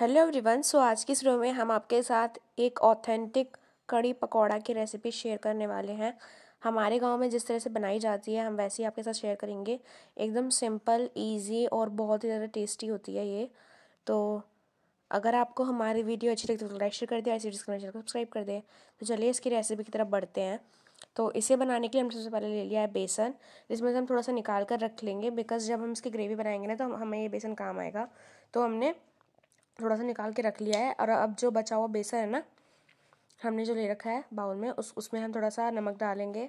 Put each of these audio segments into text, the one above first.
Hello everyone so आज की इस वीडियो में हम आपके साथ एक ऑथेंटिक कड़ी पकौड़ा की रेसिपी शेयर करने वाले हैं हमारे गांव में जिस तरह से बनाई जाती है हम वैसे ही आपके साथ शेयर करेंगे एकदम सिंपल इजी और बहुत ही ज़्यादा टेस्टी होती है ये तो अगर आपको हमारी वीडियो अच्छी लगती है तो लाइक शेयर कर दें ऐसी डिस्क्रिप्शन को सब्सक्राइब कर दें तो चलिए इसकी रेसिपी की तरफ बढ़ते हैं तो इसे बनाने के लिए हम सबसे पहले ले लिया है बेसन जिसमें से हम थोड़ा सा निकाल कर रख लेंगे बिकॉज जब हम इसकी ग्रेवी बनाएंगे ना तो हमें ये बेसन काम आएगा तो हमने थोड़ा सा निकाल के रख लिया है और अब जो बचा हुआ बेसन है ना हमने जो ले रखा है बाउल में उस उसमें हम थोड़ा सा नमक डालेंगे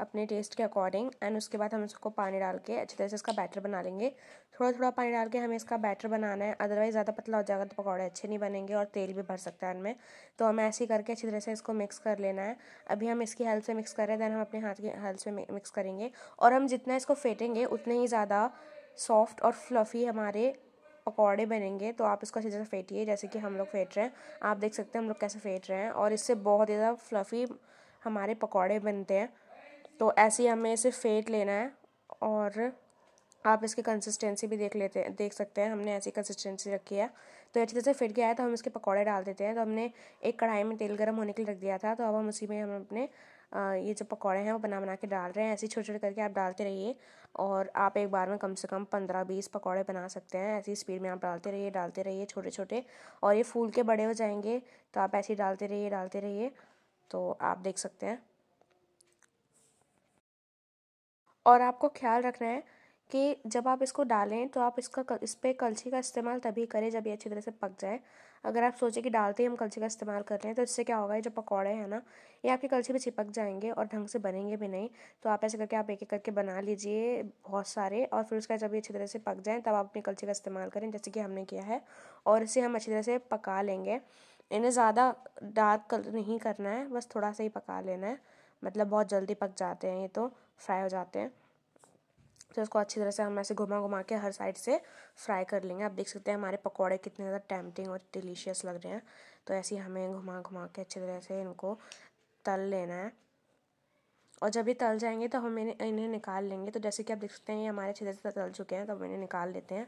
अपने टेस्ट के अकॉर्डिंग एंड उसके बाद हम इसको पानी डाल के अच्छे तरह से इसका बैटर बना लेंगे थोड़ा थोड़ा पानी डाल के हमें इसका बैटर बनाना है अदरवाइज़ ज़्यादा पतला हो जाएगा तो पकौड़े अच्छे नहीं बनेंगे और तेल भी भर सकता है इनमें तो हमें ऐसे ही करके अच्छी तरह से इसको मिक्स कर लेना है अभी हम इसकी हेल्प से मिक्स कर रहे हैं देन हम अपने हाथ की हेल्प से मिक्स करेंगे और हम जितना इसको फेंटेंगे उतने ही ज़्यादा सॉफ्ट और फ्लफ़ी हमारे पकौड़े बनेंगे तो आप इसको अच्छी तरह फेंटिए जैसे कि हम लोग फेंट रहे हैं आप देख सकते हैं हम लोग कैसे फेंट रहे हैं और इससे बहुत ज़्यादा फ्लफ़ी हमारे पकौड़े बनते हैं तो ऐसे ही हमें इसे फेंट लेना है और आप इसकी कंसिस्टेंसी भी देख लेते हैं देख सकते हैं हमने ऐसी कंसिस्टेंसी रखी है तो अच्छी तरह से फिट गया है तो हम इसके पकौड़े डाल देते हैं तो हमने एक कढ़ाई में तेल गर्म होने के लिए रख दिया था तो अब हम उसी में हम अपने ये जो पकौड़े हैं वो बना बना के डाल रहे हैं ऐसे छोटे छोटे करके आप डालते रहिए और आप एक बार में कम से कम पंद्रह बीस पकौड़े बना सकते हैं ऐसी स्पीड में आप डालते रहिए डालते रहिए छोटे छोटे और ये फूल के बड़े हो जाएंगे तो आप ऐसे ही डालते रहिए डालते रहिए तो आप देख सकते हैं और आपको ख्याल रखना है कि जब आप इसको डालें तो आप इसका इस पर कलछी का इस्तेमाल तभी करें जब ये अच्छी तरह से पक जाए अगर आप सोचें कि डालते ही हम कलछी का इस्तेमाल कर रहे हैं तो इससे क्या होगा ये जो पकौड़े हैं ना ये आपकी कलछी में चिपक जाएंगे और ढंग से बनेंगे भी नहीं तो आप ऐसे करके आप एक एक करके बना लीजिए बहुत सारे और फिर उसका जब ये अच्छी तरह से पक जाएँ तब आप अपनी कलछी का इस्तेमाल करें जैसे कि हमने किया है और इसे हम अच्छी तरह से पका लेंगे इन्हें ज़्यादा डार्क कलर नहीं करना है बस थोड़ा सा ही पका लेना है मतलब बहुत जल्दी पक जाते हैं ये तो फ्राई हो जाते हैं फिर तो उसको अच्छी तरह से हम ऐसे घुमा घुमा के हर साइड से फ्राई कर लेंगे आप देख सकते हैं हमारे पकौड़े कितने ज़्यादा टैमटिंग और डिलीशियस लग रहे हैं तो ऐसे ही हमें घुमा घुमा के अच्छी तरह से इनको तल लेना है और जब ये तल जाएंगे तो हम इन्हें इन्हें निकाल लेंगे तो जैसे कि आप देख सकते हैं ये हमारे अच्छी तरह से तल चुके हैं तो हम इन्हें निकाल लेते हैं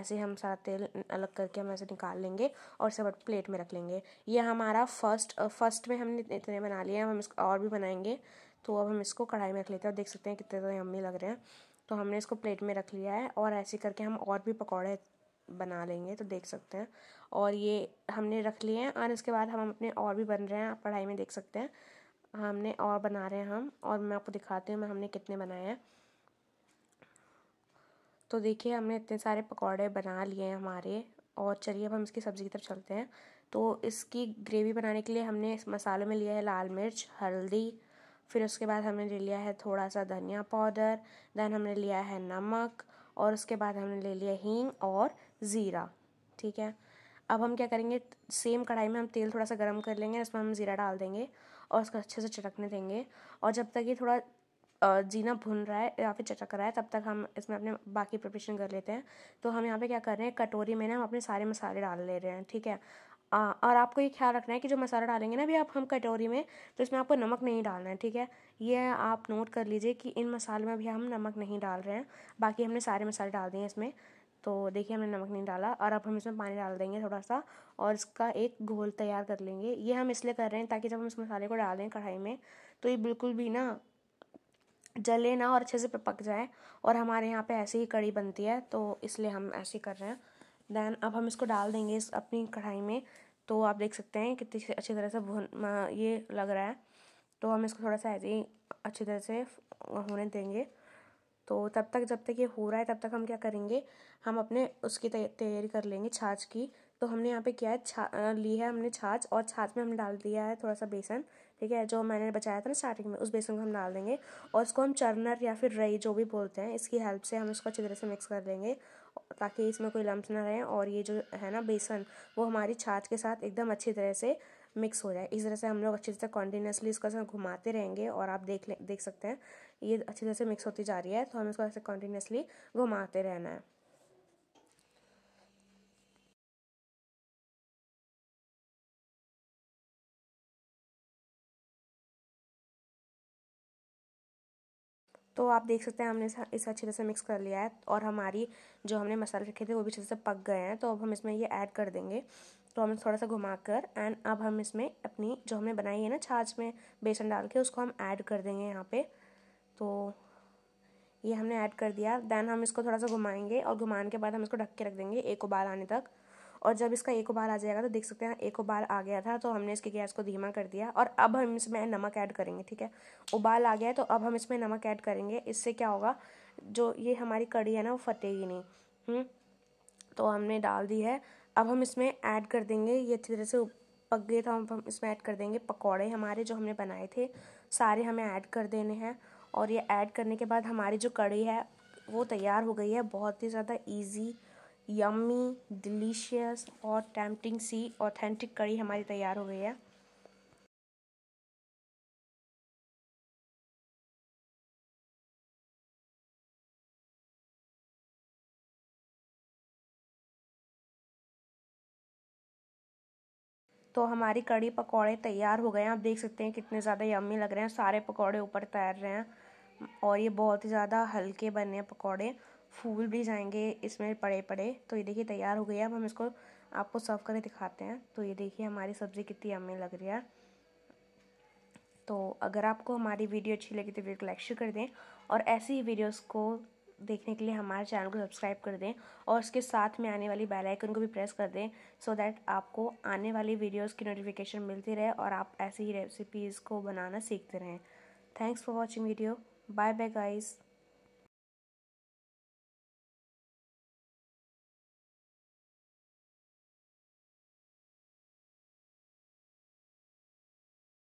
ऐसे ही हम सारा तेल अलग करके हम ऐसे निकाल लेंगे और सब प्लेट में रख लेंगे ये हमारा फर्स्ट फर्स्ट में हमने इतने बना लिए हैं हम इसको और भी बनाएंगे तो अब हम इसको कढ़ाई में रख लेते हैं और देख सकते हैं कितने ज़्यादा यम्मी लग रहे हैं तो हमने इसको प्लेट में रख लिया है और ऐसे करके हम और भी पकौड़े बना लेंगे तो देख सकते हैं और ये हमने रख लिए हैं और इसके बाद हम अपने और भी बन रहे हैं आप पढ़ाई में देख सकते हैं हमने और बना रहे हैं हम और मैं आपको दिखाती हूँ मैं हमने कितने बनाए हैं तो देखिए हमने इतने सारे पकौड़े बना लिए हैं हमारे और चलिए अब हम इसकी सब्ज़ी की तरफ चलते हैं तो इसकी ग्रेवी बनाने के लिए हमने मसालों में लिया है लाल मिर्च हल्दी फिर उसके बाद हमने ले लिया है थोड़ा सा धनिया पाउडर देन हमने लिया है नमक और उसके बाद हमने ले लिया हींग और ज़ीरा ठीक है अब हम क्या करेंगे सेम कढ़ाई में हम तेल थोड़ा सा गर्म कर लेंगे उसमें हम ज़ीरा डाल देंगे और उसको अच्छे से चटकने देंगे और जब तक ये थोड़ा जीना भुन रहा है या फिर चटक रहा है तब तक हम इसमें अपने बाकी प्रिपरेशन कर लेते हैं तो हम यहाँ पे क्या कर रहे हैं कटोरी में ना हम अपने सारे मसाले डाल ले रहे हैं ठीक है आ, और आपको ये ख्याल रखना है कि जो मसाला डालेंगे ना अभी आप हम कटोरी में तो इसमें आपको नमक नहीं डालना है ठीक है ये आप नोट कर लीजिए कि इन मसाले में अभी हम नमक नहीं डाल रहे हैं बाकी हमने सारे मसाले डाल दिए इसमें तो देखिए हमने नमक नहीं डाला और अब हम इसमें पानी डाल देंगे थोड़ा सा और इसका एक घोल तैयार कर लेंगे ये हम इसलिए कर रहे हैं ताकि जब हम इस मसाले को डालें कढ़ाई में तो ये बिल्कुल भी ना जले ना और अच्छे से पक जाए और हमारे यहाँ पे ऐसे ही कड़ी बनती है तो इसलिए हम ऐसे कर रहे हैं दैन अब हम इसको डाल देंगे इस अपनी कढ़ाई में तो आप देख सकते हैं कितनी अच्छी तरह से भुन ये लग रहा है तो हम इसको थोड़ा सा ऐसे ही अच्छी तरह से होने देंगे तो तब तक जब तक ये हो रहा है तब तक हम क्या करेंगे हम अपने उसकी तैयारी कर लेंगे छाछ की तो हमने यहाँ पे क्या है छा ली है हमने छाछ और छाछ में हम डाल दिया है थोड़ा सा बेसन ठीक है जो मैंने बचाया था ना स्टार्टिंग में उस बेसन को हम डाल देंगे और इसको हम चरनर या फिर रई जो भी बोलते हैं इसकी हेल्प से हम इसको अच्छी तरह से मिक्स कर देंगे ताकि इसमें कोई लम्स ना रहे और ये जो है ना बेसन वो हमारी छाछ के साथ एकदम अच्छी तरह से मिक्स हो जाए इस तरह से हम लोग अच्छी तरह से कॉन्टीन्यूसली इसको ऐसे घुमाते रहेंगे और आप देख ले देख सकते हैं ये अच्छी तरह से मिक्स होती जा रही है तो हमें इसको ऐसे कॉन्टीन्यूसली घुमाते रहना है तो आप देख सकते हैं हमने इसे अच्छे से मिक्स कर लिया है और हमारी जो हमने मसाले रखे थे वो भी अच्छे से पक गए हैं तो अब हम इसमें ये ऐड कर देंगे तो हम थोड़ा सा घुमा कर एंड अब हम इसमें अपनी जो हमने बनाई है ना छाछ में बेसन डाल के उसको हम ऐड कर देंगे यहाँ पे तो ये हमने ऐड कर दिया दैन हम इसको थोड़ा सा घुमाएंगे और घुमाने के बाद हम इसको ढक के रख देंगे एक उबाल आने तक और जब इसका एक उबाल आ जाएगा तो देख सकते हैं एक उबाल आ गया था तो हमने इसकी गैस को धीमा कर दिया और अब हम इसमें नमक ऐड करेंगे ठीक है उबाल आ गया है तो अब हम इसमें नमक ऐड करेंगे इससे क्या होगा जो ये हमारी कड़ी है ना वो फटेगी नहीं हम्म? तो हमने डाल दी है अब हम इसमें ऐड कर देंगे ये अच्छी तरह से पक गए तो हम इसमें ऐड कर देंगे पकौड़े हमारे जो हमने बनाए थे सारे हमें ऐड कर देने हैं और ये ऐड करने के बाद हमारी जो कड़ी है वो तैयार हो गई है बहुत ही ज़्यादा ईजी यम्मी डिलीशियस और टैम्पटिंग सी ऑथेंटिक कड़ी हमारी तैयार हो गई है तो हमारी कड़ी पकौड़े तैयार हो गए हैं आप देख सकते हैं कितने ज़्यादा यम्मी लग रहे हैं सारे पकौड़े ऊपर तैर रहे हैं और ये बहुत ही ज़्यादा हल्के बने हैं पकौड़े फूल भी जाएंगे इसमें पड़े पड़े तो ये देखिए तैयार हो गया अब हम इसको आपको सर्व करके दिखाते हैं तो ये देखिए हमारी सब्ज़ी कितनी अमी लग रही है तो अगर आपको हमारी वीडियो अच्छी लगी तो वीडियो को लाइक शेयर कर दें और ऐसी ही वीडियोस को देखने के लिए हमारे चैनल को सब्सक्राइब कर दें और उसके साथ में आने वाली बेल आइकन को भी प्रेस कर दें सो दैट आपको आने वाली वीडियोस की नोटिफिकेशन मिलती रहे और आप ऐसी ही रेसिपीज़ को बनाना सीखते रहें thanks for watching video bye bye guys